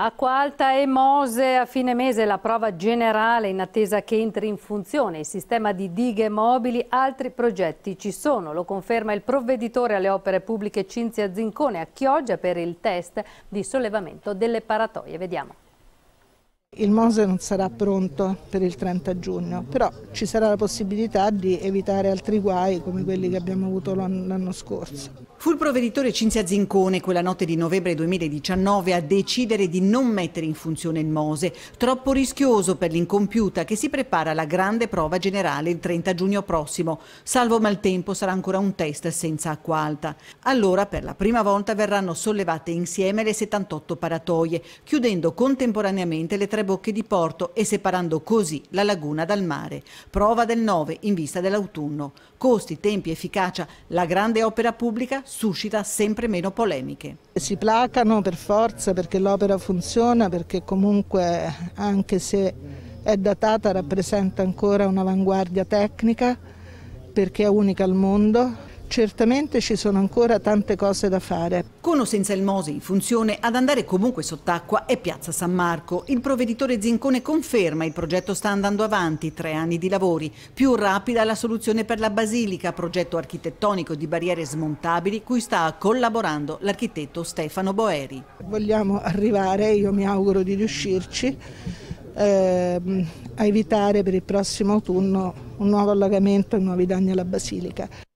Acqua alta e Mose a fine mese la prova generale in attesa che entri in funzione il sistema di dighe mobili, altri progetti ci sono, lo conferma il provveditore alle opere pubbliche Cinzia Zincone a Chioggia per il test di sollevamento delle paratoie. Vediamo. Il Mose non sarà pronto per il 30 giugno, però ci sarà la possibilità di evitare altri guai come quelli che abbiamo avuto l'anno scorso. Fu il provveditore Cinzia Zincone quella notte di novembre 2019 a decidere di non mettere in funzione il Mose, troppo rischioso per l'incompiuta che si prepara alla grande prova generale il 30 giugno prossimo. Salvo maltempo sarà ancora un test senza acqua alta. Allora per la prima volta verranno sollevate insieme le 78 paratoie, chiudendo contemporaneamente le tre bocche di porto e separando così la laguna dal mare. Prova del 9 in vista dell'autunno. Costi, tempi, efficacia, la grande opera pubblica suscita sempre meno polemiche. Si placano per forza perché l'opera funziona, perché comunque anche se è datata rappresenta ancora un'avanguardia tecnica, perché è unica al mondo Certamente ci sono ancora tante cose da fare. Con o senza il Mosi in funzione, ad andare comunque sott'acqua è Piazza San Marco. Il provveditore Zincone conferma il progetto sta andando avanti, tre anni di lavori. Più rapida la soluzione per la Basilica, progetto architettonico di barriere smontabili cui sta collaborando l'architetto Stefano Boeri. Vogliamo arrivare, io mi auguro di riuscirci, ehm, a evitare per il prossimo autunno un nuovo allagamento e nuovi danni alla Basilica.